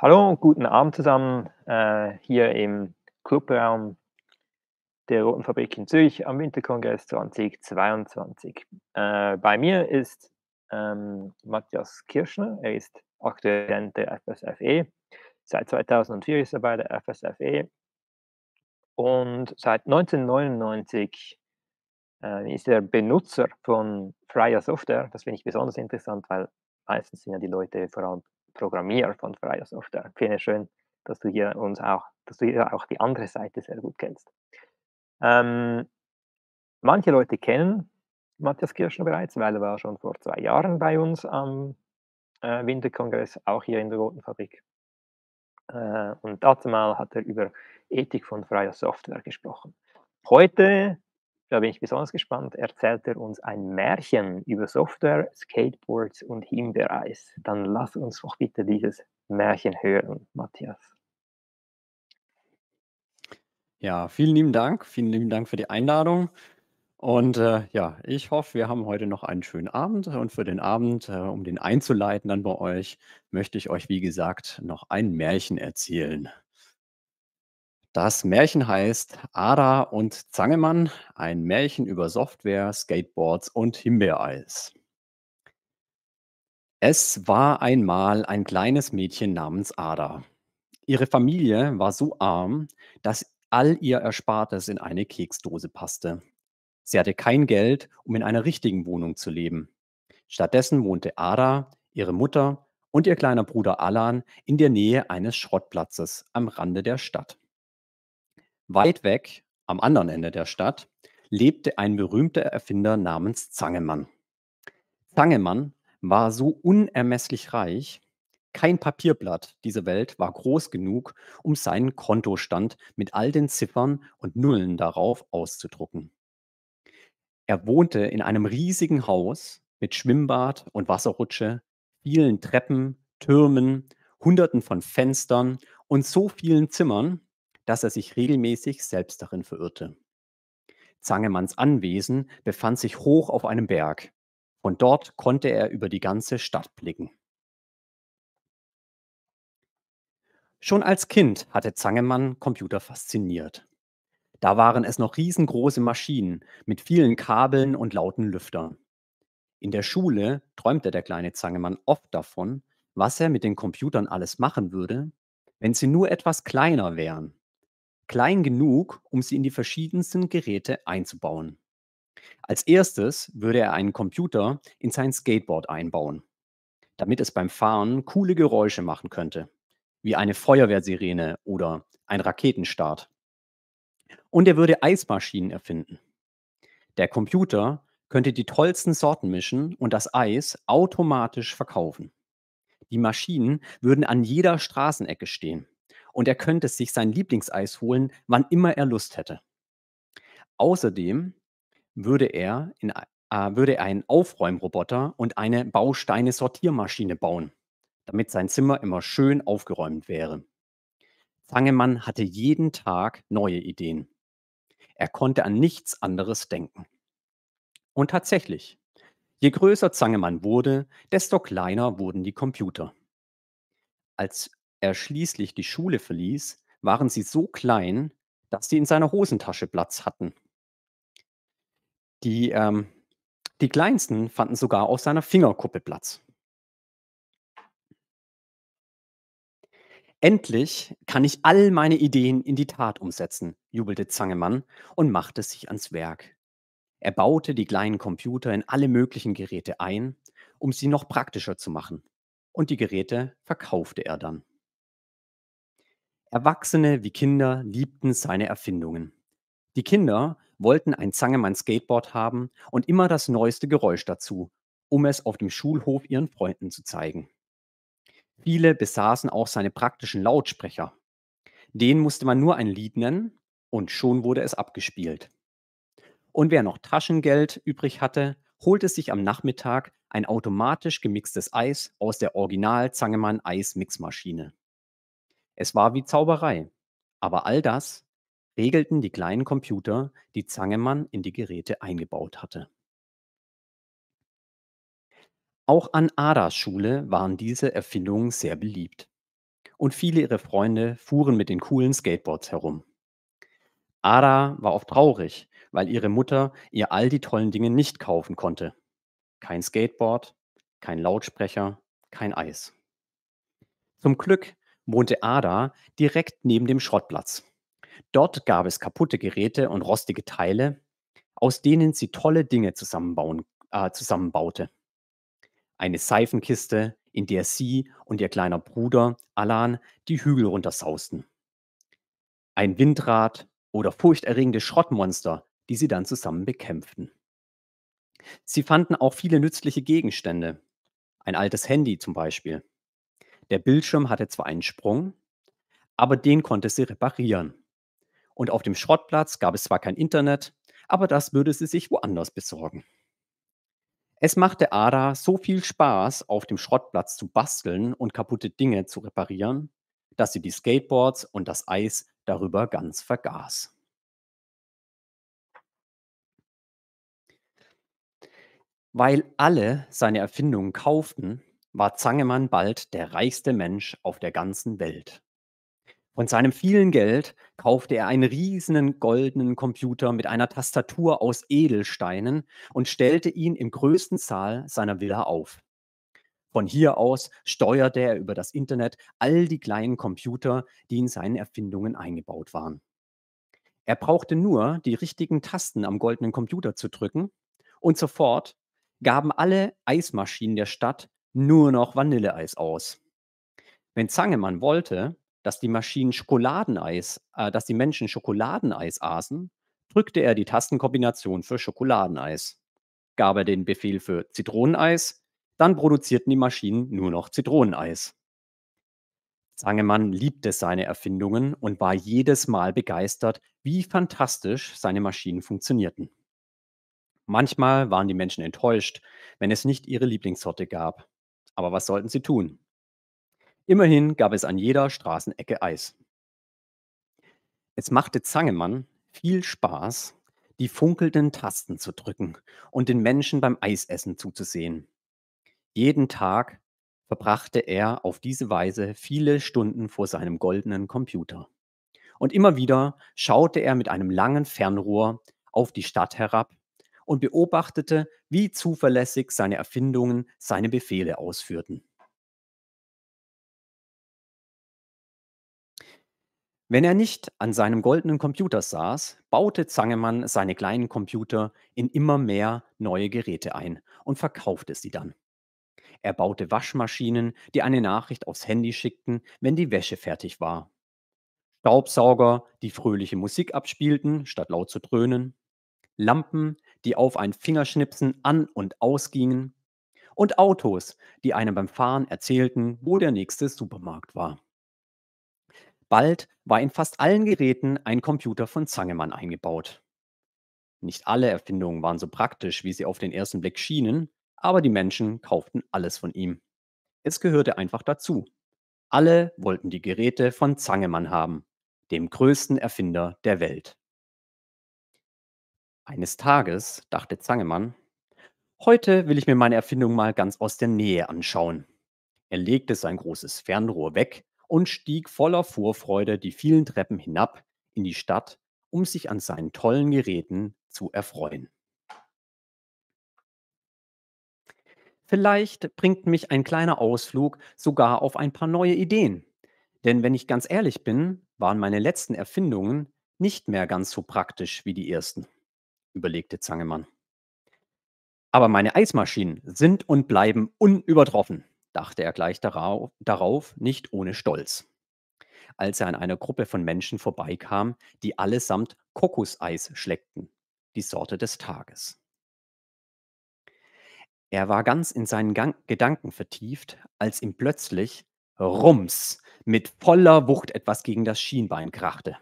Hallo und guten Abend zusammen äh, hier im Clubraum der Roten Fabrik in Zürich am Winterkongress 2022. Äh, bei mir ist ähm, Matthias Kirschner, er ist aktuell der FSFE. Seit 2004 ist er bei der FSFE und seit 1999 äh, ist er Benutzer von freier Software. Das finde ich besonders interessant, weil meistens sind ja die Leute vor allem Programmierer von freier Software. Ich Finde es schön, dass du hier uns auch, dass du hier auch die andere Seite sehr gut kennst. Ähm, manche Leute kennen Matthias Kirschner bereits, weil er war schon vor zwei Jahren bei uns am äh, Winterkongress, auch hier in der Roten Fabrik. Äh, und dazu mal hat er über Ethik von freier Software gesprochen. Heute da bin ich besonders gespannt, erzählt er uns ein Märchen über Software, Skateboards und Himbeereis. Dann lass uns doch bitte dieses Märchen hören, Matthias. Ja, vielen lieben Dank. Vielen lieben Dank für die Einladung. Und äh, ja, ich hoffe, wir haben heute noch einen schönen Abend. Und für den Abend, äh, um den einzuleiten dann bei euch, möchte ich euch, wie gesagt, noch ein Märchen erzählen. Das Märchen heißt Ada und Zangemann, ein Märchen über Software, Skateboards und Himbeereis. Es war einmal ein kleines Mädchen namens Ada. Ihre Familie war so arm, dass all ihr Erspartes in eine Keksdose passte. Sie hatte kein Geld, um in einer richtigen Wohnung zu leben. Stattdessen wohnte Ada, ihre Mutter und ihr kleiner Bruder Alan in der Nähe eines Schrottplatzes am Rande der Stadt. Weit weg, am anderen Ende der Stadt, lebte ein berühmter Erfinder namens Zangemann. Zangemann war so unermesslich reich, kein Papierblatt dieser Welt war groß genug, um seinen Kontostand mit all den Ziffern und Nullen darauf auszudrucken. Er wohnte in einem riesigen Haus mit Schwimmbad und Wasserrutsche, vielen Treppen, Türmen, Hunderten von Fenstern und so vielen Zimmern, dass er sich regelmäßig selbst darin verirrte. Zangemanns Anwesen befand sich hoch auf einem Berg. Von dort konnte er über die ganze Stadt blicken. Schon als Kind hatte Zangemann Computer fasziniert. Da waren es noch riesengroße Maschinen mit vielen Kabeln und lauten Lüftern. In der Schule träumte der kleine Zangemann oft davon, was er mit den Computern alles machen würde, wenn sie nur etwas kleiner wären klein genug, um sie in die verschiedensten Geräte einzubauen. Als erstes würde er einen Computer in sein Skateboard einbauen, damit es beim Fahren coole Geräusche machen könnte, wie eine Feuerwehrsirene oder ein Raketenstart. Und er würde Eismaschinen erfinden. Der Computer könnte die tollsten Sorten mischen und das Eis automatisch verkaufen. Die Maschinen würden an jeder Straßenecke stehen und er könnte sich sein Lieblingseis holen, wann immer er Lust hätte. Außerdem würde er, in, äh, würde er einen Aufräumroboter und eine Bausteine-Sortiermaschine bauen, damit sein Zimmer immer schön aufgeräumt wäre. Zangemann hatte jeden Tag neue Ideen. Er konnte an nichts anderes denken. Und tatsächlich, je größer Zangemann wurde, desto kleiner wurden die Computer. Als er schließlich die Schule verließ, waren sie so klein, dass sie in seiner Hosentasche Platz hatten. Die, ähm, die kleinsten fanden sogar auf seiner Fingerkuppe Platz. Endlich kann ich all meine Ideen in die Tat umsetzen, jubelte Zangemann und machte sich ans Werk. Er baute die kleinen Computer in alle möglichen Geräte ein, um sie noch praktischer zu machen. Und die Geräte verkaufte er dann. Erwachsene wie Kinder liebten seine Erfindungen. Die Kinder wollten ein Zangemann Skateboard haben und immer das neueste Geräusch dazu, um es auf dem Schulhof ihren Freunden zu zeigen. Viele besaßen auch seine praktischen Lautsprecher. Den musste man nur ein Lied nennen und schon wurde es abgespielt. Und wer noch Taschengeld übrig hatte, holte sich am Nachmittag ein automatisch gemixtes Eis aus der Original Zangemann Eis Mixmaschine. Es war wie Zauberei. Aber all das regelten die kleinen Computer, die Zangemann in die Geräte eingebaut hatte. Auch an Adas Schule waren diese Erfindungen sehr beliebt. Und viele ihrer Freunde fuhren mit den coolen Skateboards herum. Ada war oft traurig, weil ihre Mutter ihr all die tollen Dinge nicht kaufen konnte. Kein Skateboard, kein Lautsprecher, kein Eis. Zum Glück wohnte Ada direkt neben dem Schrottplatz. Dort gab es kaputte Geräte und rostige Teile, aus denen sie tolle Dinge zusammenbauen, äh, zusammenbaute. Eine Seifenkiste, in der sie und ihr kleiner Bruder Alan die Hügel runtersausten. Ein Windrad oder furchterregende Schrottmonster, die sie dann zusammen bekämpften. Sie fanden auch viele nützliche Gegenstände, ein altes Handy zum Beispiel. Der Bildschirm hatte zwar einen Sprung, aber den konnte sie reparieren. Und auf dem Schrottplatz gab es zwar kein Internet, aber das würde sie sich woanders besorgen. Es machte Ada so viel Spaß, auf dem Schrottplatz zu basteln und kaputte Dinge zu reparieren, dass sie die Skateboards und das Eis darüber ganz vergaß. Weil alle seine Erfindungen kauften, war Zangemann bald der reichste Mensch auf der ganzen Welt. Von seinem vielen Geld kaufte er einen riesigen goldenen Computer mit einer Tastatur aus Edelsteinen und stellte ihn im größten Saal seiner Villa auf. Von hier aus steuerte er über das Internet all die kleinen Computer, die in seinen Erfindungen eingebaut waren. Er brauchte nur die richtigen Tasten am goldenen Computer zu drücken und sofort gaben alle Eismaschinen der Stadt nur noch Vanilleeis aus. Wenn Zangemann wollte, dass die Maschinen Schokoladeneis, äh, dass die Menschen Schokoladeneis aßen, drückte er die Tastenkombination für Schokoladeneis. Gab er den Befehl für Zitroneneis, dann produzierten die Maschinen nur noch Zitroneneis. Zangemann liebte seine Erfindungen und war jedes Mal begeistert, wie fantastisch seine Maschinen funktionierten. Manchmal waren die Menschen enttäuscht, wenn es nicht ihre Lieblingssorte gab. Aber was sollten sie tun? Immerhin gab es an jeder Straßenecke Eis. Es machte Zangemann viel Spaß, die funkelnden Tasten zu drücken und den Menschen beim Eisessen zuzusehen. Jeden Tag verbrachte er auf diese Weise viele Stunden vor seinem goldenen Computer. Und immer wieder schaute er mit einem langen Fernrohr auf die Stadt herab und beobachtete, wie zuverlässig seine Erfindungen seine Befehle ausführten. Wenn er nicht an seinem goldenen Computer saß, baute Zangemann seine kleinen Computer in immer mehr neue Geräte ein und verkaufte sie dann. Er baute Waschmaschinen, die eine Nachricht aufs Handy schickten, wenn die Wäsche fertig war. Staubsauger, die fröhliche Musik abspielten, statt laut zu dröhnen. Lampen, die auf ein Fingerschnipsen an und ausgingen, und Autos, die einem beim Fahren erzählten, wo der nächste Supermarkt war. Bald war in fast allen Geräten ein Computer von Zangemann eingebaut. Nicht alle Erfindungen waren so praktisch, wie sie auf den ersten Blick schienen, aber die Menschen kauften alles von ihm. Es gehörte einfach dazu. Alle wollten die Geräte von Zangemann haben, dem größten Erfinder der Welt. Eines Tages dachte Zangemann, heute will ich mir meine Erfindung mal ganz aus der Nähe anschauen. Er legte sein großes Fernrohr weg und stieg voller Vorfreude die vielen Treppen hinab in die Stadt, um sich an seinen tollen Geräten zu erfreuen. Vielleicht bringt mich ein kleiner Ausflug sogar auf ein paar neue Ideen. Denn wenn ich ganz ehrlich bin, waren meine letzten Erfindungen nicht mehr ganz so praktisch wie die ersten überlegte Zangemann. Aber meine Eismaschinen sind und bleiben unübertroffen, dachte er gleich darau darauf, nicht ohne Stolz. Als er an einer Gruppe von Menschen vorbeikam, die allesamt Kokoseis schleckten, die Sorte des Tages. Er war ganz in seinen Gang Gedanken vertieft, als ihm plötzlich Rums mit voller Wucht etwas gegen das Schienbein krachte.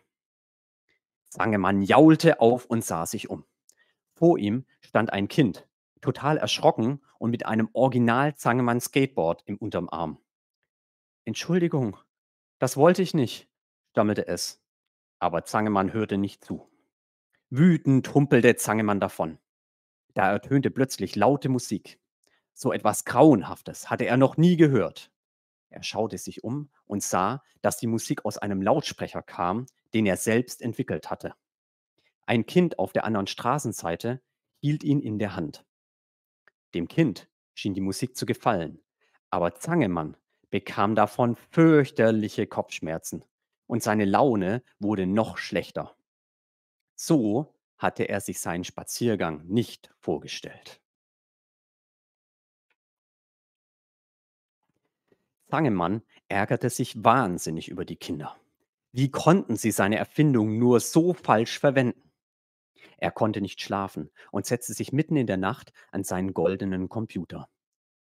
Zangemann jaulte auf und sah sich um. Vor ihm stand ein Kind, total erschrocken und mit einem Original-Zangemann-Skateboard im unterm Arm. Entschuldigung, das wollte ich nicht, stammelte es. Aber Zangemann hörte nicht zu. Wütend humpelte Zangemann davon. Da ertönte plötzlich laute Musik. So etwas Grauenhaftes hatte er noch nie gehört. Er schaute sich um und sah, dass die Musik aus einem Lautsprecher kam, den er selbst entwickelt hatte. Ein Kind auf der anderen Straßenseite hielt ihn in der Hand. Dem Kind schien die Musik zu gefallen, aber Zangemann bekam davon fürchterliche Kopfschmerzen und seine Laune wurde noch schlechter. So hatte er sich seinen Spaziergang nicht vorgestellt. Zangemann ärgerte sich wahnsinnig über die Kinder. Wie konnten sie seine Erfindung nur so falsch verwenden? Er konnte nicht schlafen und setzte sich mitten in der Nacht an seinen goldenen Computer.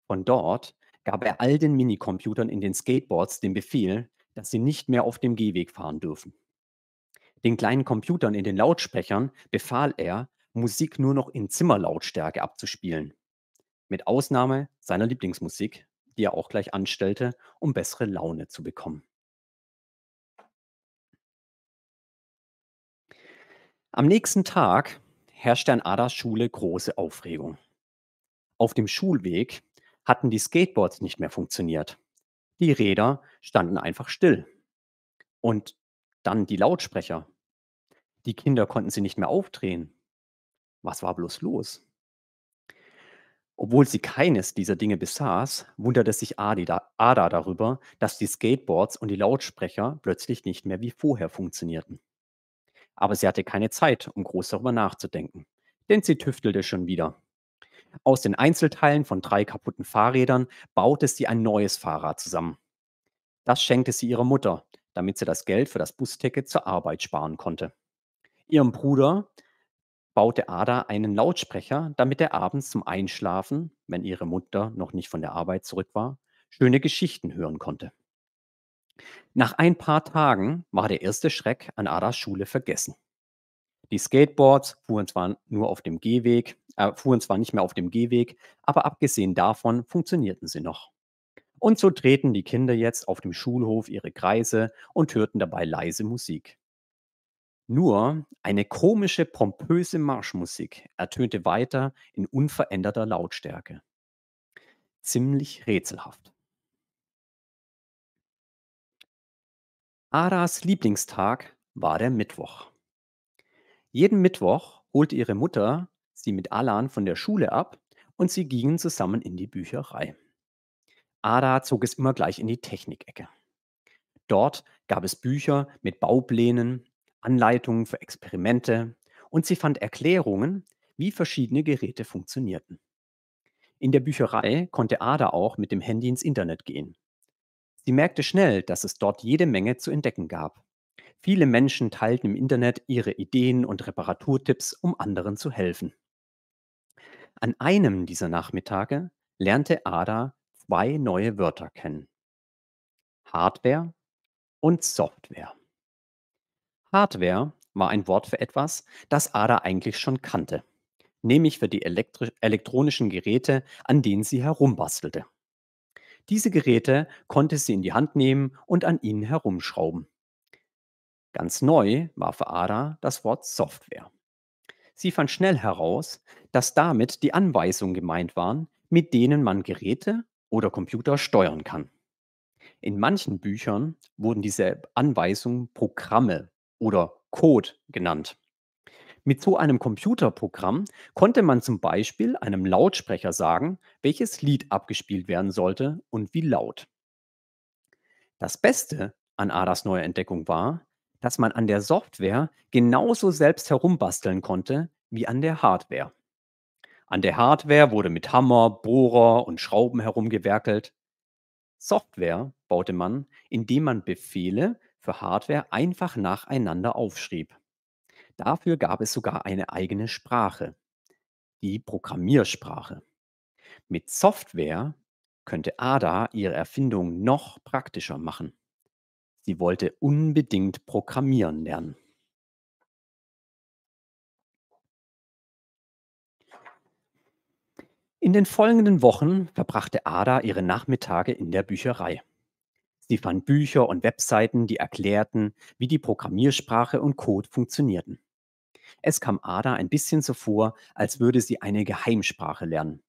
Von dort gab er all den Minicomputern in den Skateboards den Befehl, dass sie nicht mehr auf dem Gehweg fahren dürfen. Den kleinen Computern in den Lautsprechern befahl er, Musik nur noch in Zimmerlautstärke abzuspielen. Mit Ausnahme seiner Lieblingsmusik, die er auch gleich anstellte, um bessere Laune zu bekommen. Am nächsten Tag herrschte an Adas Schule große Aufregung. Auf dem Schulweg hatten die Skateboards nicht mehr funktioniert. Die Räder standen einfach still. Und dann die Lautsprecher. Die Kinder konnten sie nicht mehr aufdrehen. Was war bloß los? Obwohl sie keines dieser Dinge besaß, wunderte sich Ada darüber, dass die Skateboards und die Lautsprecher plötzlich nicht mehr wie vorher funktionierten aber sie hatte keine Zeit, um groß darüber nachzudenken, denn sie tüftelte schon wieder. Aus den Einzelteilen von drei kaputten Fahrrädern baute sie ein neues Fahrrad zusammen. Das schenkte sie ihrer Mutter, damit sie das Geld für das Busticket zur Arbeit sparen konnte. Ihrem Bruder baute Ada einen Lautsprecher, damit er abends zum Einschlafen, wenn ihre Mutter noch nicht von der Arbeit zurück war, schöne Geschichten hören konnte. Nach ein paar Tagen war der erste Schreck an Adas Schule vergessen. Die Skateboards fuhren zwar nur auf dem Gehweg, äh, fuhren zwar nicht mehr auf dem Gehweg, aber abgesehen davon funktionierten sie noch. Und so drehten die Kinder jetzt auf dem Schulhof ihre Kreise und hörten dabei leise Musik. Nur eine komische, pompöse Marschmusik ertönte weiter in unveränderter Lautstärke. Ziemlich rätselhaft. Aras Lieblingstag war der Mittwoch. Jeden Mittwoch holte ihre Mutter sie mit Alan von der Schule ab und sie gingen zusammen in die Bücherei. Ada zog es immer gleich in die Technikecke. Dort gab es Bücher mit Bauplänen, Anleitungen für Experimente und sie fand Erklärungen, wie verschiedene Geräte funktionierten. In der Bücherei konnte Ada auch mit dem Handy ins Internet gehen Sie merkte schnell, dass es dort jede Menge zu entdecken gab. Viele Menschen teilten im Internet ihre Ideen und Reparaturtipps, um anderen zu helfen. An einem dieser Nachmittage lernte Ada zwei neue Wörter kennen. Hardware und Software. Hardware war ein Wort für etwas, das Ada eigentlich schon kannte, nämlich für die elektronischen Geräte, an denen sie herumbastelte. Diese Geräte konnte sie in die Hand nehmen und an ihnen herumschrauben. Ganz neu war für Ada das Wort Software. Sie fand schnell heraus, dass damit die Anweisungen gemeint waren, mit denen man Geräte oder Computer steuern kann. In manchen Büchern wurden diese Anweisungen Programme oder Code genannt. Mit so einem Computerprogramm konnte man zum Beispiel einem Lautsprecher sagen, welches Lied abgespielt werden sollte und wie laut. Das Beste an Adas neuer Entdeckung war, dass man an der Software genauso selbst herumbasteln konnte wie an der Hardware. An der Hardware wurde mit Hammer, Bohrer und Schrauben herumgewerkelt. Software baute man, indem man Befehle für Hardware einfach nacheinander aufschrieb. Dafür gab es sogar eine eigene Sprache, die Programmiersprache. Mit Software könnte Ada ihre Erfindung noch praktischer machen. Sie wollte unbedingt Programmieren lernen. In den folgenden Wochen verbrachte Ada ihre Nachmittage in der Bücherei. Sie fand Bücher und Webseiten, die erklärten, wie die Programmiersprache und Code funktionierten. Es kam Ada ein bisschen so vor, als würde sie eine Geheimsprache lernen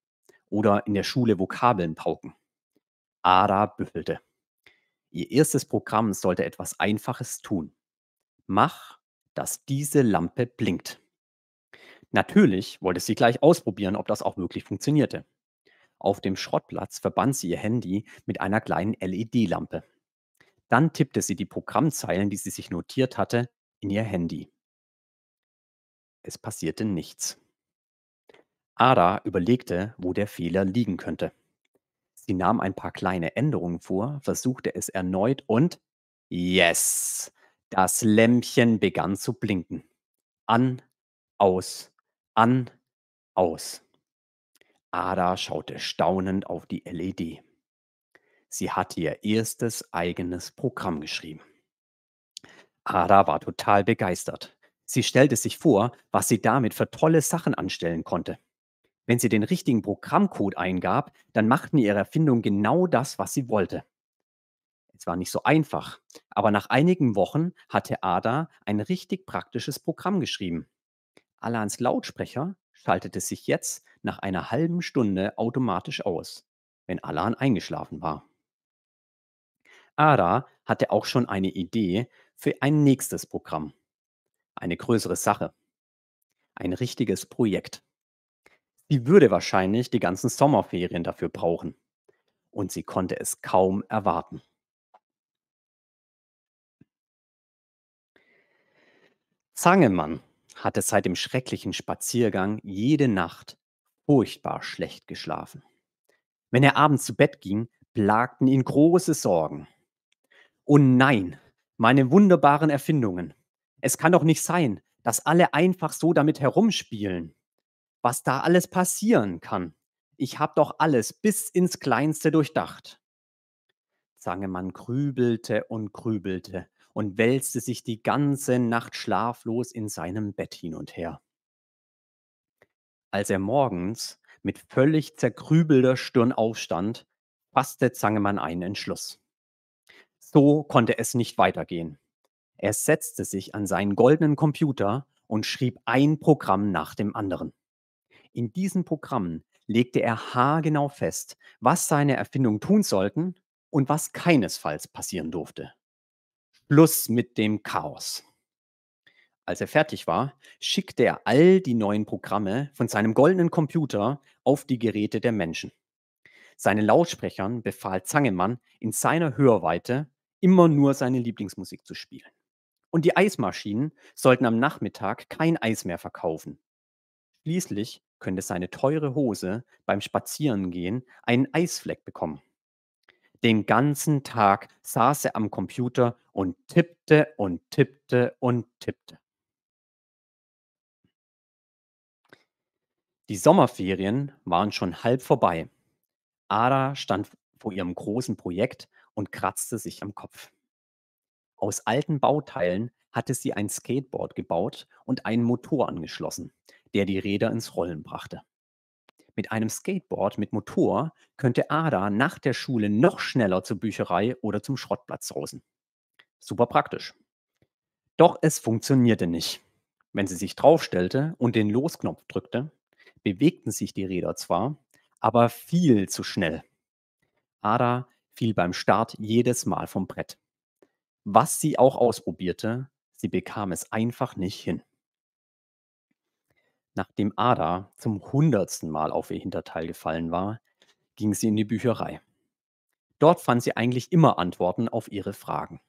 oder in der Schule Vokabeln pauken. Ada büffelte. Ihr erstes Programm sollte etwas Einfaches tun. Mach, dass diese Lampe blinkt. Natürlich wollte sie gleich ausprobieren, ob das auch wirklich funktionierte. Auf dem Schrottplatz verband sie ihr Handy mit einer kleinen LED-Lampe. Dann tippte sie die Programmzeilen, die sie sich notiert hatte, in ihr Handy. Es passierte nichts. Ada überlegte, wo der Fehler liegen könnte. Sie nahm ein paar kleine Änderungen vor, versuchte es erneut und yes, das Lämpchen begann zu blinken. An, aus, an, aus. Ada schaute staunend auf die LED. Sie hatte ihr erstes eigenes Programm geschrieben. Ada war total begeistert. Sie stellte sich vor, was sie damit für tolle Sachen anstellen konnte. Wenn sie den richtigen Programmcode eingab, dann machten ihre Erfindungen genau das, was sie wollte. Es war nicht so einfach, aber nach einigen Wochen hatte Ada ein richtig praktisches Programm geschrieben. Alans Lautsprecher schaltete sich jetzt nach einer halben Stunde automatisch aus, wenn Alan eingeschlafen war. Ada hatte auch schon eine Idee für ein nächstes Programm eine größere Sache, ein richtiges Projekt. Sie würde wahrscheinlich die ganzen Sommerferien dafür brauchen. Und sie konnte es kaum erwarten. Zangemann hatte seit dem schrecklichen Spaziergang jede Nacht furchtbar schlecht geschlafen. Wenn er abends zu Bett ging, plagten ihn große Sorgen. Oh nein, meine wunderbaren Erfindungen. Es kann doch nicht sein, dass alle einfach so damit herumspielen, was da alles passieren kann. Ich habe doch alles bis ins Kleinste durchdacht. Zangemann grübelte und grübelte und wälzte sich die ganze Nacht schlaflos in seinem Bett hin und her. Als er morgens mit völlig zergrübelter Stirn aufstand, fasste Zangemann einen Entschluss. So konnte es nicht weitergehen. Er setzte sich an seinen goldenen Computer und schrieb ein Programm nach dem anderen. In diesen Programmen legte er haargenau fest, was seine Erfindungen tun sollten und was keinesfalls passieren durfte. Plus mit dem Chaos. Als er fertig war, schickte er all die neuen Programme von seinem goldenen Computer auf die Geräte der Menschen. Seinen Lautsprechern befahl Zangemann, in seiner Hörweite immer nur seine Lieblingsmusik zu spielen und die Eismaschinen sollten am Nachmittag kein Eis mehr verkaufen. Schließlich könnte seine teure Hose beim Spazierengehen einen Eisfleck bekommen. Den ganzen Tag saß er am Computer und tippte und tippte und tippte. Die Sommerferien waren schon halb vorbei. Ada stand vor ihrem großen Projekt und kratzte sich am Kopf. Aus alten Bauteilen hatte sie ein Skateboard gebaut und einen Motor angeschlossen, der die Räder ins Rollen brachte. Mit einem Skateboard mit Motor könnte Ada nach der Schule noch schneller zur Bücherei oder zum Schrottplatz rosen. Super praktisch. Doch es funktionierte nicht. Wenn sie sich draufstellte und den Losknopf drückte, bewegten sich die Räder zwar, aber viel zu schnell. Ada fiel beim Start jedes Mal vom Brett. Was sie auch ausprobierte, sie bekam es einfach nicht hin. Nachdem Ada zum hundertsten Mal auf ihr Hinterteil gefallen war, ging sie in die Bücherei. Dort fand sie eigentlich immer Antworten auf ihre Fragen.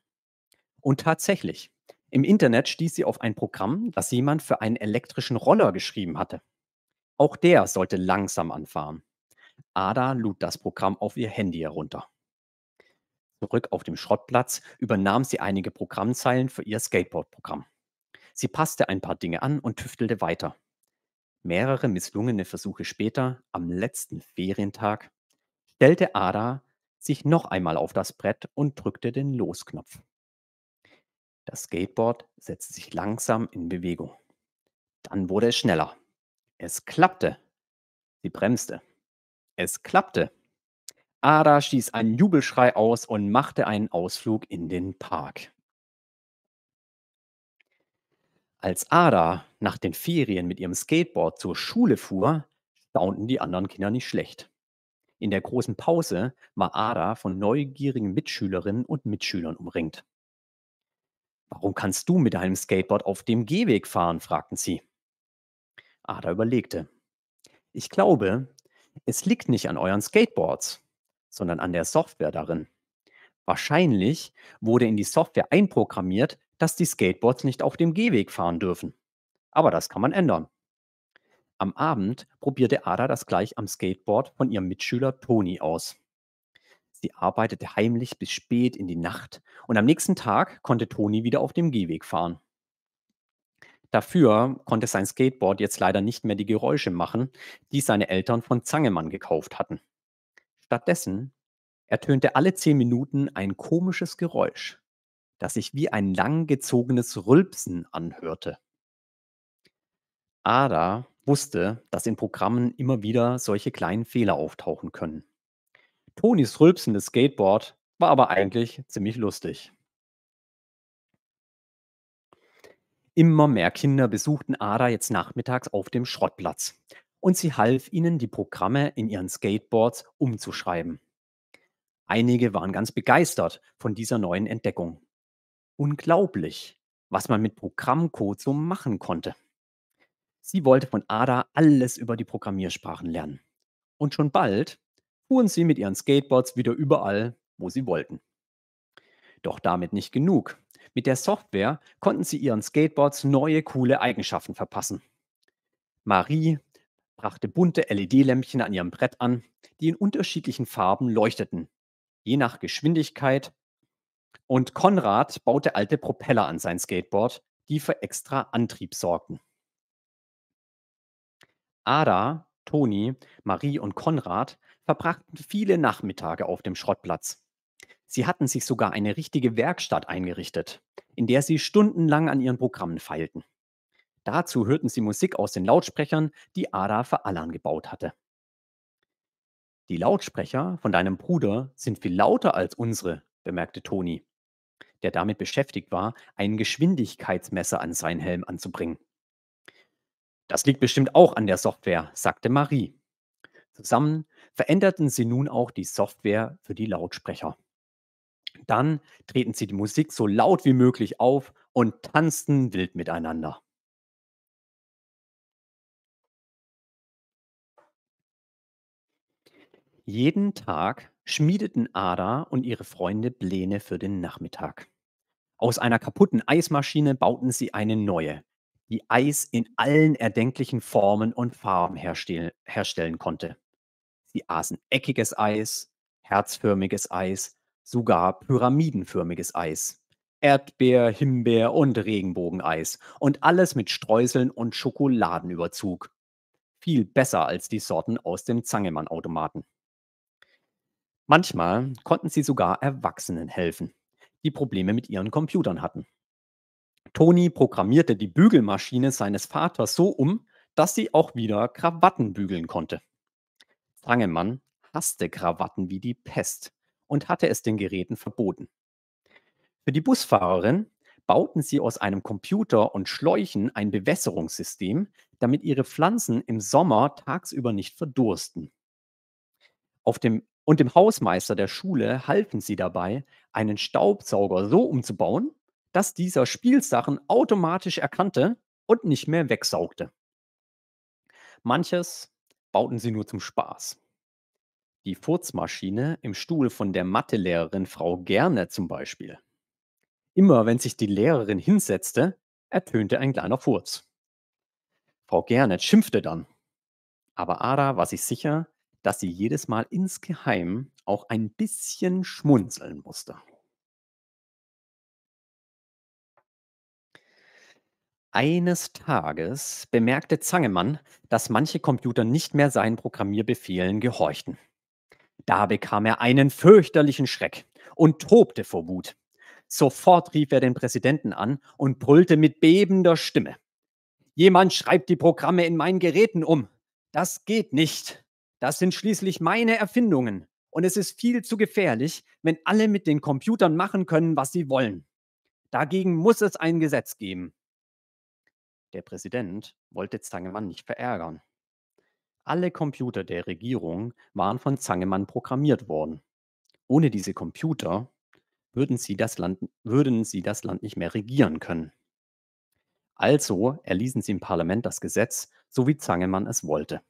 Und tatsächlich, im Internet stieß sie auf ein Programm, das jemand für einen elektrischen Roller geschrieben hatte. Auch der sollte langsam anfahren. Ada lud das Programm auf ihr Handy herunter. Zurück auf dem Schrottplatz übernahm sie einige Programmzeilen für ihr Skateboardprogramm. Sie passte ein paar Dinge an und tüftelte weiter. Mehrere misslungene Versuche später, am letzten Ferientag, stellte Ada sich noch einmal auf das Brett und drückte den Losknopf. Das Skateboard setzte sich langsam in Bewegung. Dann wurde es schneller. Es klappte. Sie bremste. Es klappte. Ada stieß einen Jubelschrei aus und machte einen Ausflug in den Park. Als Ada nach den Ferien mit ihrem Skateboard zur Schule fuhr, staunten die anderen Kinder nicht schlecht. In der großen Pause war Ada von neugierigen Mitschülerinnen und Mitschülern umringt. Warum kannst du mit deinem Skateboard auf dem Gehweg fahren? fragten sie. Ada überlegte. Ich glaube, es liegt nicht an euren Skateboards sondern an der Software darin. Wahrscheinlich wurde in die Software einprogrammiert, dass die Skateboards nicht auf dem Gehweg fahren dürfen. Aber das kann man ändern. Am Abend probierte Ada das gleich am Skateboard von ihrem Mitschüler Toni aus. Sie arbeitete heimlich bis spät in die Nacht und am nächsten Tag konnte Toni wieder auf dem Gehweg fahren. Dafür konnte sein Skateboard jetzt leider nicht mehr die Geräusche machen, die seine Eltern von Zangemann gekauft hatten. Stattdessen ertönte alle zehn Minuten ein komisches Geräusch, das sich wie ein langgezogenes Rülpsen anhörte. Ada wusste, dass in Programmen immer wieder solche kleinen Fehler auftauchen können. Tonis rülpsendes Skateboard war aber eigentlich ziemlich lustig. Immer mehr Kinder besuchten Ada jetzt nachmittags auf dem Schrottplatz, und sie half ihnen, die Programme in ihren Skateboards umzuschreiben. Einige waren ganz begeistert von dieser neuen Entdeckung. Unglaublich, was man mit Programmcode so machen konnte. Sie wollte von Ada alles über die Programmiersprachen lernen. Und schon bald fuhren sie mit ihren Skateboards wieder überall, wo sie wollten. Doch damit nicht genug. Mit der Software konnten sie ihren Skateboards neue coole Eigenschaften verpassen. Marie brachte bunte LED-Lämpchen an ihrem Brett an, die in unterschiedlichen Farben leuchteten, je nach Geschwindigkeit. Und Konrad baute alte Propeller an sein Skateboard, die für extra Antrieb sorgten. Ada, Toni, Marie und Konrad verbrachten viele Nachmittage auf dem Schrottplatz. Sie hatten sich sogar eine richtige Werkstatt eingerichtet, in der sie stundenlang an ihren Programmen feilten. Dazu hörten sie Musik aus den Lautsprechern, die Ada für Alan gebaut hatte. Die Lautsprecher von deinem Bruder sind viel lauter als unsere, bemerkte Toni, der damit beschäftigt war, ein Geschwindigkeitsmesser an seinen Helm anzubringen. Das liegt bestimmt auch an der Software, sagte Marie. Zusammen veränderten sie nun auch die Software für die Lautsprecher. Dann drehten sie die Musik so laut wie möglich auf und tanzten wild miteinander. Jeden Tag schmiedeten Ada und ihre Freunde Pläne für den Nachmittag. Aus einer kaputten Eismaschine bauten sie eine neue, die Eis in allen erdenklichen Formen und Farben herstellen konnte. Sie aßen eckiges Eis, herzförmiges Eis, sogar pyramidenförmiges Eis, Erdbeer, Himbeer und Regenbogeneis und alles mit Streuseln und Schokoladenüberzug. Viel besser als die Sorten aus dem Zangemann-Automaten. Manchmal konnten sie sogar Erwachsenen helfen, die Probleme mit ihren Computern hatten. Toni programmierte die Bügelmaschine seines Vaters so um, dass sie auch wieder Krawatten bügeln konnte. Zangemann hasste Krawatten wie die Pest und hatte es den Geräten verboten. Für die Busfahrerin bauten sie aus einem Computer und Schläuchen ein Bewässerungssystem, damit ihre Pflanzen im Sommer tagsüber nicht verdursten. Auf dem und dem Hausmeister der Schule halfen sie dabei, einen Staubsauger so umzubauen, dass dieser Spielsachen automatisch erkannte und nicht mehr wegsaugte. Manches bauten sie nur zum Spaß. Die Furzmaschine im Stuhl von der Mathelehrerin Frau Gerne zum Beispiel. Immer wenn sich die Lehrerin hinsetzte, ertönte ein kleiner Furz. Frau Gerne schimpfte dann. Aber Ada war sich sicher, dass sie jedes Mal insgeheim auch ein bisschen schmunzeln musste. Eines Tages bemerkte Zangemann, dass manche Computer nicht mehr seinen Programmierbefehlen gehorchten. Da bekam er einen fürchterlichen Schreck und tobte vor Wut. Sofort rief er den Präsidenten an und brüllte mit bebender Stimme. Jemand schreibt die Programme in meinen Geräten um. Das geht nicht. Das sind schließlich meine Erfindungen. Und es ist viel zu gefährlich, wenn alle mit den Computern machen können, was sie wollen. Dagegen muss es ein Gesetz geben. Der Präsident wollte Zangemann nicht verärgern. Alle Computer der Regierung waren von Zangemann programmiert worden. Ohne diese Computer würden sie das Land, würden sie das Land nicht mehr regieren können. Also erließen sie im Parlament das Gesetz, so wie Zangemann es wollte.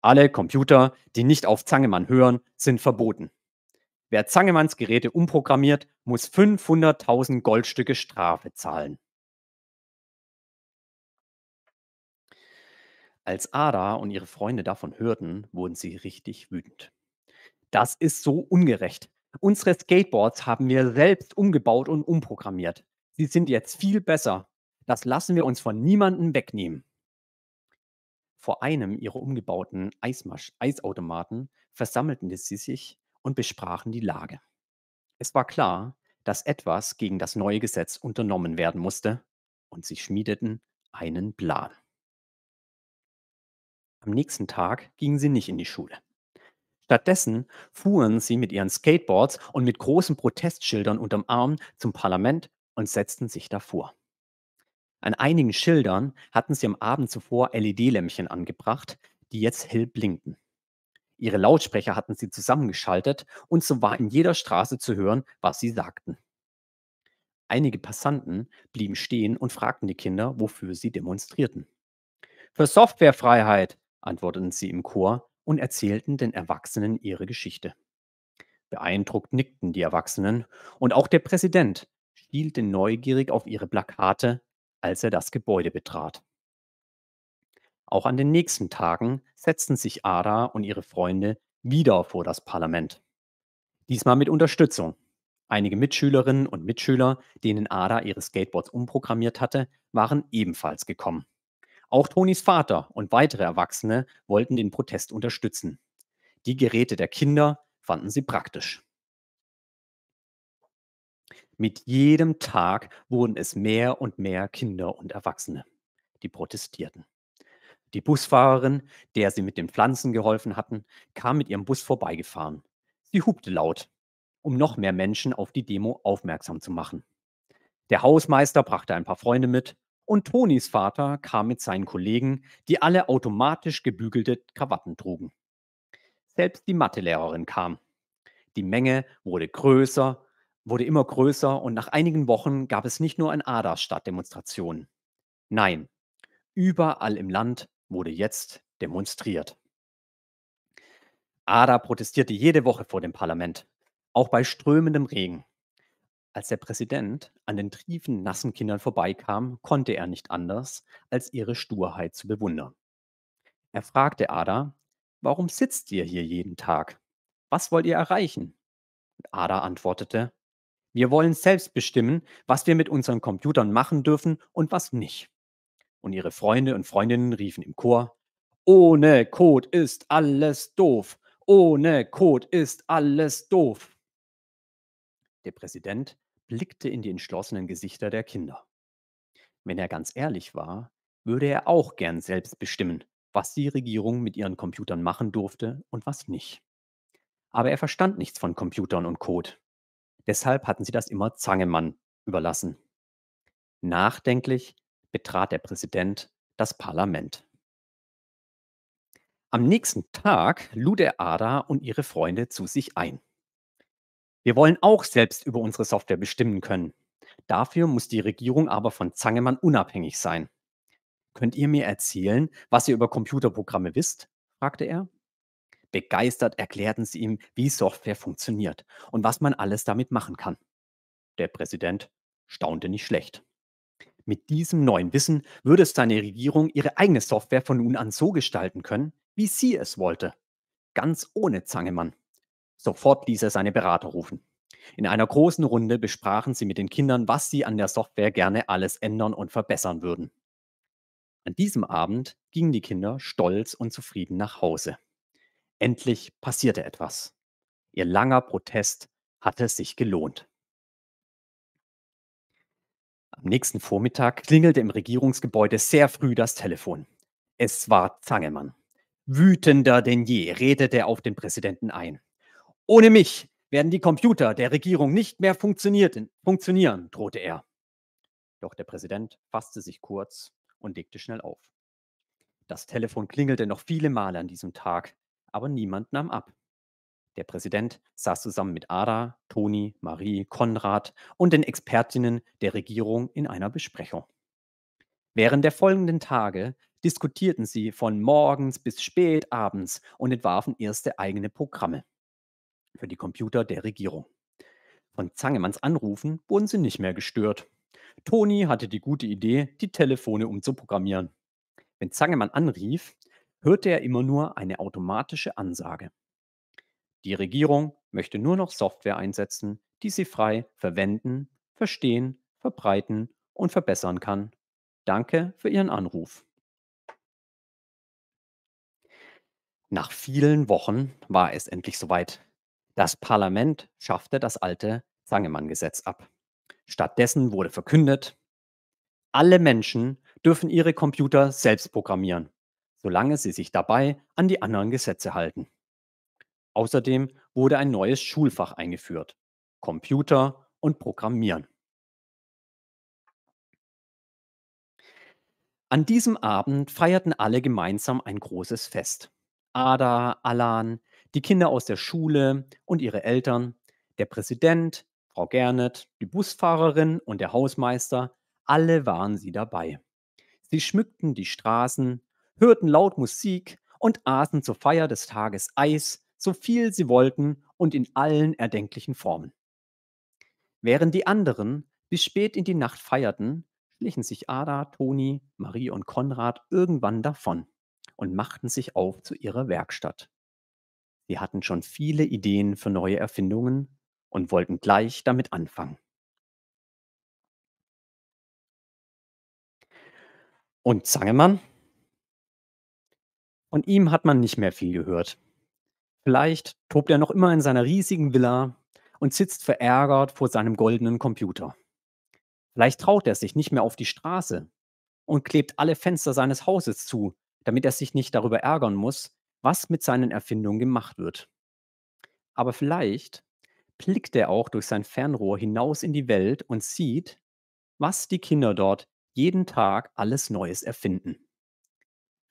Alle Computer, die nicht auf Zangemann hören, sind verboten. Wer Zangemanns Geräte umprogrammiert, muss 500.000 Goldstücke Strafe zahlen. Als Ada und ihre Freunde davon hörten, wurden sie richtig wütend. Das ist so ungerecht. Unsere Skateboards haben wir selbst umgebaut und umprogrammiert. Sie sind jetzt viel besser. Das lassen wir uns von niemandem wegnehmen. Vor einem ihrer umgebauten Eismasch Eisautomaten versammelten sie sich und besprachen die Lage. Es war klar, dass etwas gegen das neue Gesetz unternommen werden musste, und sie schmiedeten einen Plan. Am nächsten Tag gingen sie nicht in die Schule. Stattdessen fuhren sie mit ihren Skateboards und mit großen Protestschildern unterm Arm zum Parlament und setzten sich davor. An einigen Schildern hatten sie am Abend zuvor LED-Lämpchen angebracht, die jetzt hell blinkten. Ihre Lautsprecher hatten sie zusammengeschaltet und so war in jeder Straße zu hören, was sie sagten. Einige Passanten blieben stehen und fragten die Kinder, wofür sie demonstrierten. Für Softwarefreiheit, antworteten sie im Chor und erzählten den Erwachsenen ihre Geschichte. Beeindruckt nickten die Erwachsenen und auch der Präsident schielte neugierig auf ihre Plakate als er das Gebäude betrat. Auch an den nächsten Tagen setzten sich Ada und ihre Freunde wieder vor das Parlament. Diesmal mit Unterstützung. Einige Mitschülerinnen und Mitschüler, denen Ada ihre Skateboards umprogrammiert hatte, waren ebenfalls gekommen. Auch Tonis Vater und weitere Erwachsene wollten den Protest unterstützen. Die Geräte der Kinder fanden sie praktisch. Mit jedem Tag wurden es mehr und mehr Kinder und Erwachsene, die protestierten. Die Busfahrerin, der sie mit den Pflanzen geholfen hatten, kam mit ihrem Bus vorbeigefahren. Sie hupte laut, um noch mehr Menschen auf die Demo aufmerksam zu machen. Der Hausmeister brachte ein paar Freunde mit und Tonis Vater kam mit seinen Kollegen, die alle automatisch gebügelte Krawatten trugen. Selbst die Mathelehrerin kam. Die Menge wurde größer wurde immer größer und nach einigen Wochen gab es nicht nur in Ada statt Demonstrationen. Nein, überall im Land wurde jetzt demonstriert. Ada protestierte jede Woche vor dem Parlament, auch bei strömendem Regen. Als der Präsident an den triefen, nassen Kindern vorbeikam, konnte er nicht anders, als ihre Sturheit zu bewundern. Er fragte Ada, warum sitzt ihr hier jeden Tag? Was wollt ihr erreichen? Ada antwortete, wir wollen selbst bestimmen, was wir mit unseren Computern machen dürfen und was nicht. Und ihre Freunde und Freundinnen riefen im Chor, ohne Code ist alles doof, ohne Code ist alles doof. Der Präsident blickte in die entschlossenen Gesichter der Kinder. Wenn er ganz ehrlich war, würde er auch gern selbst bestimmen, was die Regierung mit ihren Computern machen durfte und was nicht. Aber er verstand nichts von Computern und Code. Deshalb hatten sie das immer Zangemann überlassen. Nachdenklich betrat der Präsident das Parlament. Am nächsten Tag lud er Ada und ihre Freunde zu sich ein. Wir wollen auch selbst über unsere Software bestimmen können. Dafür muss die Regierung aber von Zangemann unabhängig sein. Könnt ihr mir erzählen, was ihr über Computerprogramme wisst? fragte er. Begeistert erklärten sie ihm, wie Software funktioniert und was man alles damit machen kann. Der Präsident staunte nicht schlecht. Mit diesem neuen Wissen würde seine Regierung ihre eigene Software von nun an so gestalten können, wie sie es wollte. Ganz ohne Zangemann. Sofort ließ er seine Berater rufen. In einer großen Runde besprachen sie mit den Kindern, was sie an der Software gerne alles ändern und verbessern würden. An diesem Abend gingen die Kinder stolz und zufrieden nach Hause. Endlich passierte etwas. Ihr langer Protest hatte es sich gelohnt. Am nächsten Vormittag klingelte im Regierungsgebäude sehr früh das Telefon. Es war Zangemann. Wütender denn je redete er auf den Präsidenten ein. Ohne mich werden die Computer der Regierung nicht mehr funktionieren, drohte er. Doch der Präsident fasste sich kurz und legte schnell auf. Das Telefon klingelte noch viele Male an diesem Tag, aber niemand nahm ab. Der Präsident saß zusammen mit Ada, Toni, Marie, Konrad und den Expertinnen der Regierung in einer Besprechung. Während der folgenden Tage diskutierten sie von morgens bis spät abends und entwarfen erste eigene Programme für die Computer der Regierung. Von Zangemanns Anrufen wurden sie nicht mehr gestört. Toni hatte die gute Idee, die Telefone umzuprogrammieren. Wenn Zangemann anrief, hörte er immer nur eine automatische Ansage. Die Regierung möchte nur noch Software einsetzen, die sie frei verwenden, verstehen, verbreiten und verbessern kann. Danke für Ihren Anruf. Nach vielen Wochen war es endlich soweit. Das Parlament schaffte das alte Zangemann-Gesetz ab. Stattdessen wurde verkündet, alle Menschen dürfen ihre Computer selbst programmieren solange sie sich dabei an die anderen Gesetze halten. Außerdem wurde ein neues Schulfach eingeführt, Computer und Programmieren. An diesem Abend feierten alle gemeinsam ein großes Fest. Ada, Alan, die Kinder aus der Schule und ihre Eltern, der Präsident, Frau Gernet, die Busfahrerin und der Hausmeister, alle waren sie dabei. Sie schmückten die Straßen, hörten laut Musik und aßen zur Feier des Tages Eis, so viel sie wollten und in allen erdenklichen Formen. Während die anderen bis spät in die Nacht feierten, schlichen sich Ada, Toni, Marie und Konrad irgendwann davon und machten sich auf zu ihrer Werkstatt. Sie hatten schon viele Ideen für neue Erfindungen und wollten gleich damit anfangen. Und Zangemann? Von ihm hat man nicht mehr viel gehört. Vielleicht tobt er noch immer in seiner riesigen Villa und sitzt verärgert vor seinem goldenen Computer. Vielleicht traut er sich nicht mehr auf die Straße und klebt alle Fenster seines Hauses zu, damit er sich nicht darüber ärgern muss, was mit seinen Erfindungen gemacht wird. Aber vielleicht blickt er auch durch sein Fernrohr hinaus in die Welt und sieht, was die Kinder dort jeden Tag alles Neues erfinden.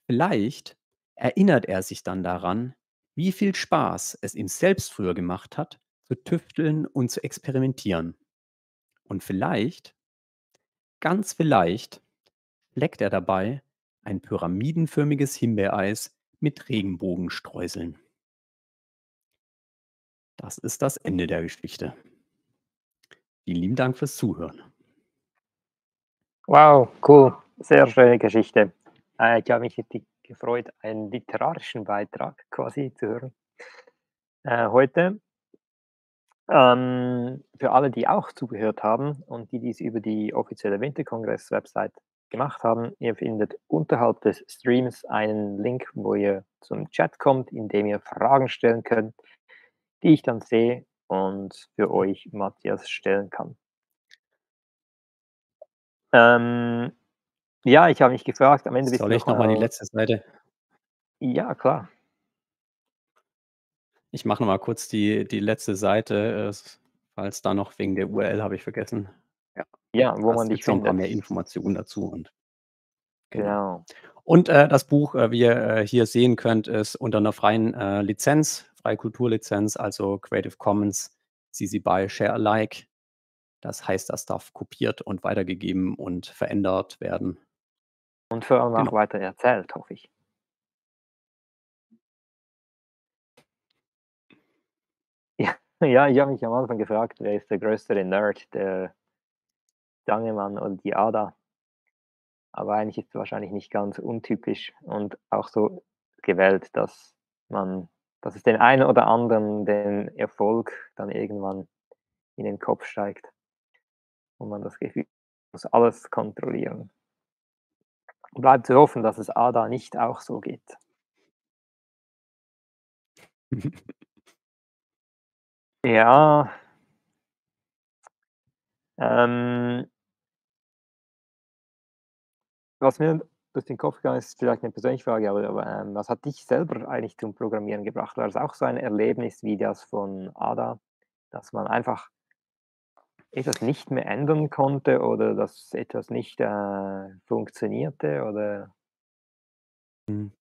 Vielleicht erinnert er sich dann daran, wie viel Spaß es ihm selbst früher gemacht hat, zu tüfteln und zu experimentieren. Und vielleicht, ganz vielleicht, leckt er dabei ein pyramidenförmiges Himbeereis mit Regenbogenstreuseln. Das ist das Ende der Geschichte. Vielen lieben Dank fürs Zuhören. Wow, cool. Sehr schöne Geschichte. Ah, ich habe mich richtig gefreut, einen literarischen Beitrag quasi zu hören äh, heute. Ähm, für alle, die auch zugehört haben und die dies über die offizielle Winterkongress-Website gemacht haben, ihr findet unterhalb des Streams einen Link, wo ihr zum Chat kommt, in dem ihr Fragen stellen könnt, die ich dann sehe und für euch Matthias stellen kann. Ähm, ja, ich habe mich gefragt. Am Ende Soll ich nochmal die äh letzte Seite? Ja, klar. Ich mache nochmal kurz die, die letzte Seite, äh, falls da noch wegen der URL habe ich vergessen. Ja, ja wo das man dich findet. noch ein mehr Informationen dazu. Und, genau. genau. Und äh, das Buch, äh, wie ihr äh, hier sehen könnt, ist unter einer freien äh, Lizenz, freie Kulturlizenz, also Creative Commons, CC BY Share Alike. Das heißt, das darf kopiert und weitergegeben und verändert werden. Und vor allem auch genau. weiter erzählt, hoffe ich. Ja, ja ich habe mich am Anfang gefragt, wer ist der größte Nerd, der Dangemann oder die Ada. Aber eigentlich ist es wahrscheinlich nicht ganz untypisch und auch so gewählt, dass man, dass es den einen oder anderen den Erfolg dann irgendwann in den Kopf steigt und man das Gefühl muss alles kontrollieren bleibt zu hoffen, dass es Ada nicht auch so geht. ja. Ähm, was mir durch den Kopf gegangen ist, ist vielleicht eine persönliche Frage, aber, ähm, was hat dich selber eigentlich zum Programmieren gebracht? War es auch so ein Erlebnis wie das von Ada, dass man einfach etwas nicht mehr ändern konnte oder dass etwas nicht äh, funktionierte oder? Hm.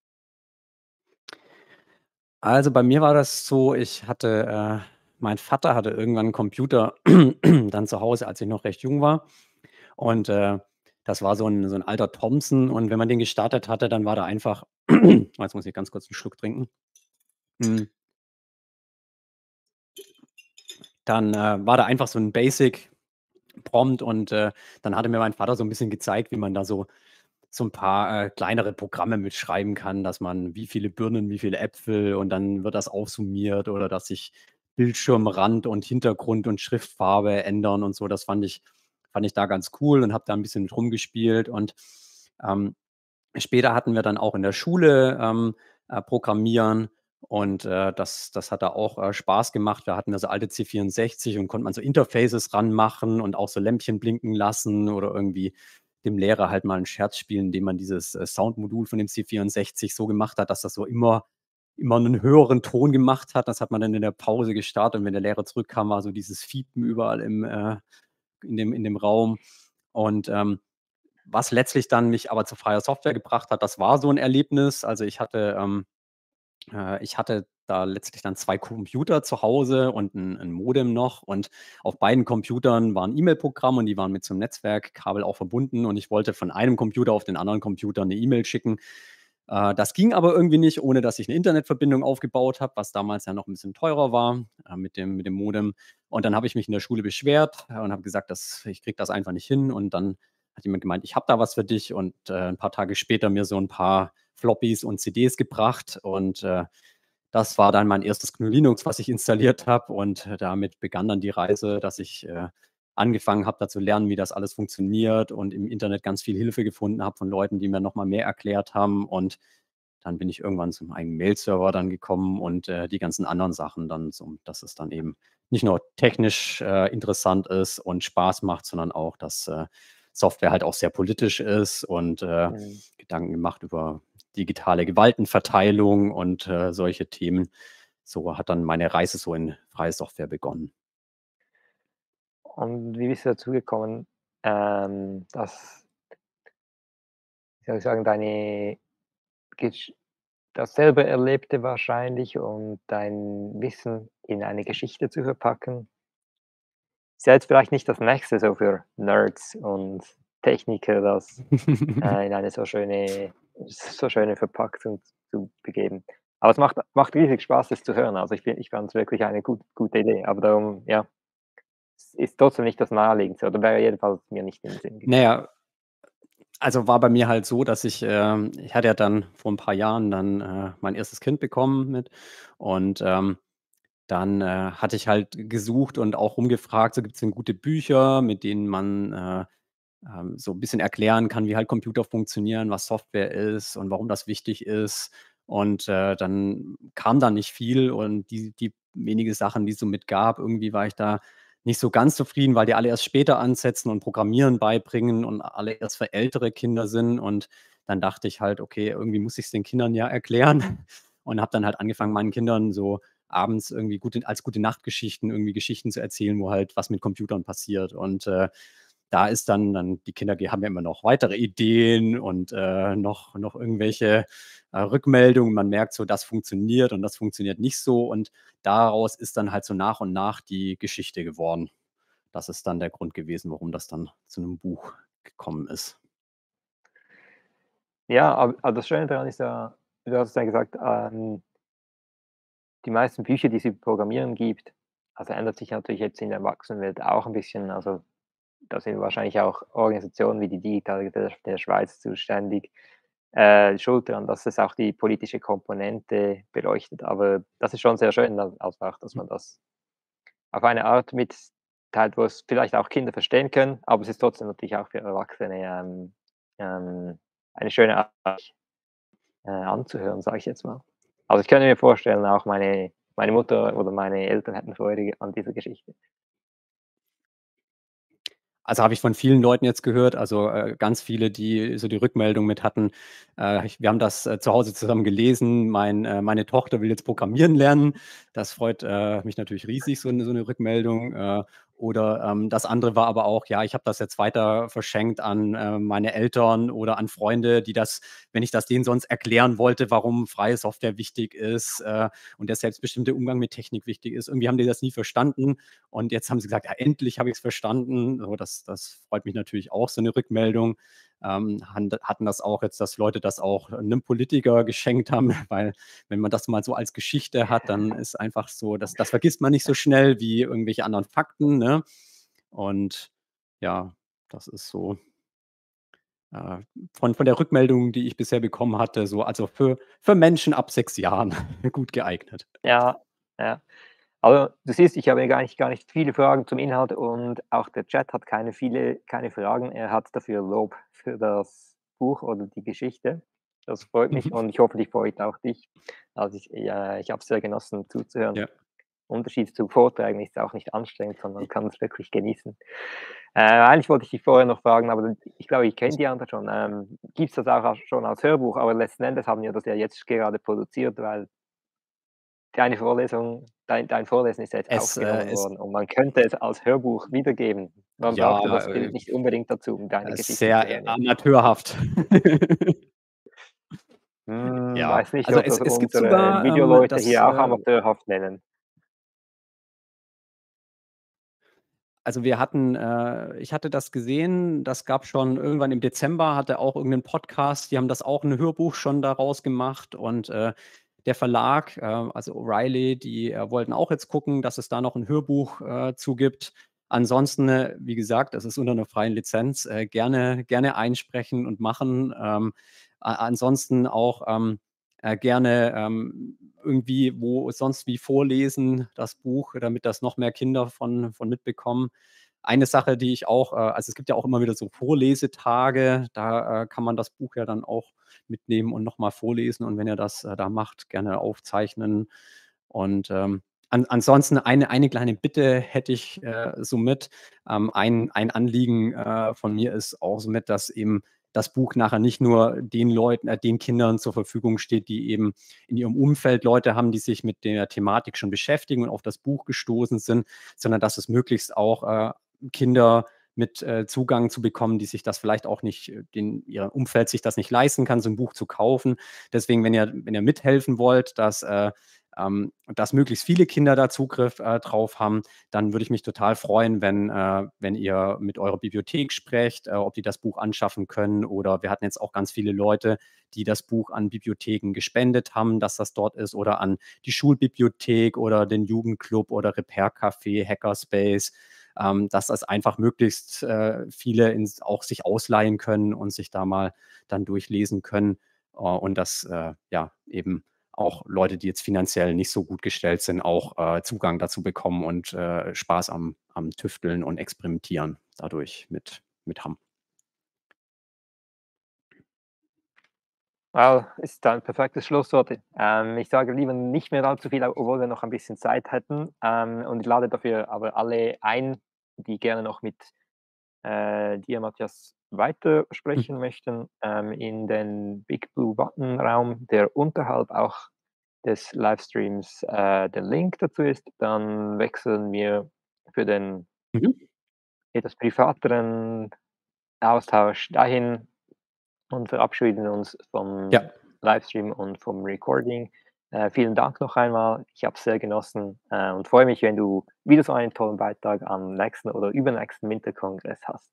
Also bei mir war das so, ich hatte, äh, mein Vater hatte irgendwann einen Computer dann zu Hause, als ich noch recht jung war. Und äh, das war so ein, so ein alter Thompson. Und wenn man den gestartet hatte, dann war da einfach, jetzt muss ich ganz kurz einen Schluck trinken. Mhm. dann äh, war da einfach so ein Basic Prompt und äh, dann hatte mir mein Vater so ein bisschen gezeigt, wie man da so so ein paar äh, kleinere Programme mitschreiben kann, dass man wie viele Birnen, wie viele Äpfel und dann wird das aufsummiert oder dass sich Bildschirmrand und Hintergrund und Schriftfarbe ändern und so. Das fand ich, fand ich da ganz cool und habe da ein bisschen mit rumgespielt. Und ähm, später hatten wir dann auch in der Schule ähm, äh, Programmieren und äh, das, das hat da auch äh, Spaß gemacht. Da hatten wir so alte C64 und konnte man so Interfaces ranmachen und auch so Lämpchen blinken lassen oder irgendwie dem Lehrer halt mal einen Scherz spielen, indem man dieses äh, Soundmodul von dem C64 so gemacht hat, dass das so immer, immer einen höheren Ton gemacht hat. Das hat man dann in der Pause gestartet und wenn der Lehrer zurückkam, war so dieses Fiepen überall im, äh, in, dem, in dem Raum. Und ähm, was letztlich dann mich aber zu freier Software gebracht hat, das war so ein Erlebnis. Also ich hatte ähm, äh, ich hatte da letztlich dann zwei Computer zu Hause und ein, ein Modem noch. Und auf beiden Computern war ein E-Mail-Programm und die waren mit zum Netzwerkkabel auch verbunden. Und ich wollte von einem Computer auf den anderen Computer eine E-Mail schicken. Äh, das ging aber irgendwie nicht, ohne dass ich eine Internetverbindung aufgebaut habe, was damals ja noch ein bisschen teurer war äh, mit, dem, mit dem Modem. Und dann habe ich mich in der Schule beschwert äh, und habe gesagt, dass ich kriege das einfach nicht hin. Und dann hat jemand gemeint, ich habe da was für dich. Und äh, ein paar Tage später mir so ein paar Floppies und CDs gebracht und äh, das war dann mein erstes GNU Linux, was ich installiert habe und äh, damit begann dann die Reise, dass ich äh, angefangen habe, da zu lernen, wie das alles funktioniert und im Internet ganz viel Hilfe gefunden habe von Leuten, die mir nochmal mehr erklärt haben und dann bin ich irgendwann zum eigenen Mail-Server dann gekommen und äh, die ganzen anderen Sachen dann, so, dass es dann eben nicht nur technisch äh, interessant ist und Spaß macht, sondern auch, dass äh, Software halt auch sehr politisch ist und äh, mhm. Gedanken gemacht über digitale Gewaltenverteilung und äh, solche Themen. So hat dann meine Reise so in freie Software begonnen. Und wie bist du dazu gekommen, ähm, dass, wie soll ich sagen, deine dasselbe Erlebte wahrscheinlich und dein Wissen in eine Geschichte zu verpacken? Ist ja jetzt vielleicht nicht das nächste so für Nerds und Techniker, das äh, in eine so schöne so schön verpackt zu begeben. Aber es macht, macht riesig Spaß, das zu hören. Also ich, ich fand es wirklich eine gut, gute Idee. Aber darum, ja, es ist trotzdem nicht das Naheliegendste oder wäre jedenfalls mir nicht im Sinn. Gegangen. Naja, also war bei mir halt so, dass ich, äh, ich hatte ja dann vor ein paar Jahren dann äh, mein erstes Kind bekommen mit und ähm, dann äh, hatte ich halt gesucht und auch rumgefragt, so gibt es denn gute Bücher, mit denen man äh, ähm, so ein bisschen erklären kann, wie halt Computer funktionieren, was Software ist und warum das wichtig ist. Und äh, dann kam da nicht viel und die, die wenige Sachen, die es so mit gab, irgendwie war ich da nicht so ganz zufrieden, weil die alle erst später ansetzen und Programmieren beibringen und alle erst für ältere Kinder sind. Und dann dachte ich halt, okay, irgendwie muss ich es den Kindern ja erklären. Und habe dann halt angefangen, meinen Kindern so abends irgendwie gute, als gute Nachtgeschichten irgendwie Geschichten zu erzählen, wo halt was mit Computern passiert. Und äh, da ist dann, dann die Kinder haben ja immer noch weitere Ideen und äh, noch, noch irgendwelche äh, Rückmeldungen. Man merkt so, das funktioniert und das funktioniert nicht so. Und daraus ist dann halt so nach und nach die Geschichte geworden. Das ist dann der Grund gewesen, warum das dann zu einem Buch gekommen ist. Ja, aber das Schöne daran ist ja, du hast es ja gesagt, ähm, die meisten Bücher, die es über Programmieren gibt, also ändert sich natürlich jetzt in der Erwachsenenwelt auch ein bisschen. Also da sind wahrscheinlich auch Organisationen wie die Digitale Gesellschaft der Schweiz zuständig, äh, schuld daran, dass es auch die politische Komponente beleuchtet. Aber das ist schon sehr schön, also dass hm. man das auf eine Art mitteilt, wo es vielleicht auch Kinder verstehen können, aber es ist trotzdem natürlich auch für Erwachsene ähm, ähm, eine schöne Art äh, anzuhören, sage ich jetzt mal. Also ich könnte mir vorstellen, auch meine, meine Mutter oder meine Eltern hätten Freude an dieser Geschichte. Also habe ich von vielen Leuten jetzt gehört, also äh, ganz viele, die so die Rückmeldung mit hatten. Äh, ich, wir haben das äh, zu Hause zusammen gelesen. Mein, äh, meine Tochter will jetzt programmieren lernen. Das freut äh, mich natürlich riesig, so so eine Rückmeldung. Äh, oder ähm, das andere war aber auch, ja, ich habe das jetzt weiter verschenkt an äh, meine Eltern oder an Freunde, die das, wenn ich das denen sonst erklären wollte, warum freie Software wichtig ist äh, und der selbstbestimmte Umgang mit Technik wichtig ist. Irgendwie haben die das nie verstanden. Und jetzt haben sie gesagt, ja, endlich habe ich es verstanden. So, das, das freut mich natürlich auch, so eine Rückmeldung ähm, hatten das auch jetzt, dass Leute das auch einem Politiker geschenkt haben, weil wenn man das mal so als Geschichte hat, dann ist einfach so, dass das vergisst man nicht so schnell wie irgendwelche anderen Fakten. Ne? Und ja, das ist so äh, von, von der Rückmeldung, die ich bisher bekommen hatte, so also für, für Menschen ab sechs Jahren gut geeignet. Ja, ja. Aber du siehst, ich habe gar nicht, gar nicht viele Fragen zum Inhalt und auch der Chat hat keine, viele, keine Fragen. Er hat dafür Lob für das Buch oder die Geschichte. Das freut mich mhm. und ich hoffe, ich freut auch dich. Also ich, äh, ich habe es sehr genossen zuzuhören. Ja. Unterschied zu Vorträgen ist auch nicht anstrengend, sondern man kann es wirklich genießen. Äh, eigentlich wollte ich dich vorher noch fragen, aber ich glaube, ich kenne die anderen schon. Ähm, Gibt es das auch schon als Hörbuch? Aber letzten Endes haben wir das ja jetzt gerade produziert, weil deine Vorlesung, dein, dein Vorlesen ist jetzt es, äh, aufgenommen äh, worden und man könnte es als Hörbuch wiedergeben. Man ja, brauchte das äh, Bild äh, nicht unbedingt dazu, um deine Geschichte Sehr amateurhaft. hm, ja. Weiß nicht, also ob es, das es gibt sogar ähm, Videoleute das, hier auch äh amateurhaft nennen. also wir hatten, äh, ich hatte das gesehen, das gab schon irgendwann im Dezember, hatte auch irgendeinen Podcast, die haben das auch ein Hörbuch schon daraus gemacht und äh, der Verlag, äh, also O'Reilly, die äh, wollten auch jetzt gucken, dass es da noch ein Hörbuch äh, zugibt. Ansonsten, äh, wie gesagt, das ist unter einer freien Lizenz, äh, gerne, gerne einsprechen und machen. Ähm, ansonsten auch ähm, äh, gerne ähm, irgendwie wo sonst wie vorlesen, das Buch, damit das noch mehr Kinder von, von mitbekommen. Eine Sache, die ich auch, also es gibt ja auch immer wieder so Vorlesetage, da kann man das Buch ja dann auch mitnehmen und nochmal vorlesen. Und wenn ihr das äh, da macht, gerne aufzeichnen. Und ähm, an, ansonsten eine, eine kleine Bitte hätte ich äh, somit. Ähm, ein, ein Anliegen äh, von mir ist auch somit, dass eben das Buch nachher nicht nur den Leuten, äh, den Kindern zur Verfügung steht, die eben in ihrem Umfeld Leute haben, die sich mit der Thematik schon beschäftigen und auf das Buch gestoßen sind, sondern dass es möglichst auch äh, Kinder mit äh, Zugang zu bekommen, die sich das vielleicht auch nicht, äh, den ihr Umfeld sich das nicht leisten kann, so ein Buch zu kaufen. Deswegen, wenn ihr, wenn ihr mithelfen wollt, dass, äh, ähm, dass möglichst viele Kinder da Zugriff äh, drauf haben, dann würde ich mich total freuen, wenn, äh, wenn ihr mit eurer Bibliothek sprecht, äh, ob die das Buch anschaffen können. Oder wir hatten jetzt auch ganz viele Leute, die das Buch an Bibliotheken gespendet haben, dass das dort ist, oder an die Schulbibliothek oder den Jugendclub oder Repair Café, Hackerspace ähm, dass das einfach möglichst äh, viele in, auch sich ausleihen können und sich da mal dann durchlesen können äh, und dass äh, ja eben auch Leute, die jetzt finanziell nicht so gut gestellt sind, auch äh, Zugang dazu bekommen und äh, Spaß am, am Tüfteln und Experimentieren dadurch mit, mit haben. Wow, ist ein perfektes Schlusswort. Ähm, ich sage lieber nicht mehr allzu viel, obwohl wir noch ein bisschen Zeit hätten. Ähm, und ich lade dafür aber alle ein, die gerne noch mit äh, dir, Matthias, weitersprechen mhm. möchten, ähm, in den Big Blue Button Raum, der unterhalb auch des Livestreams äh, der Link dazu ist, dann wechseln wir für den mhm. etwas privateren Austausch dahin und verabschieden uns vom ja. Livestream und vom Recording. Äh, vielen Dank noch einmal. Ich habe es sehr genossen äh, und freue mich, wenn du wieder so einen tollen Beitrag am nächsten oder übernächsten Winterkongress hast.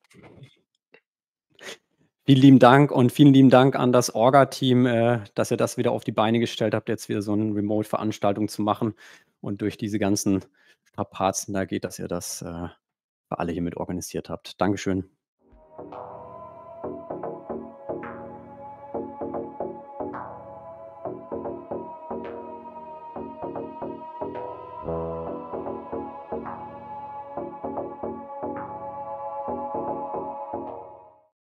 Vielen lieben Dank und vielen lieben Dank an das Orga-Team, äh, dass ihr das wieder auf die Beine gestellt habt, jetzt wieder so eine Remote-Veranstaltung zu machen und durch diese ganzen Strapazen da geht, dass äh, ihr das für alle hiermit organisiert habt. Dankeschön.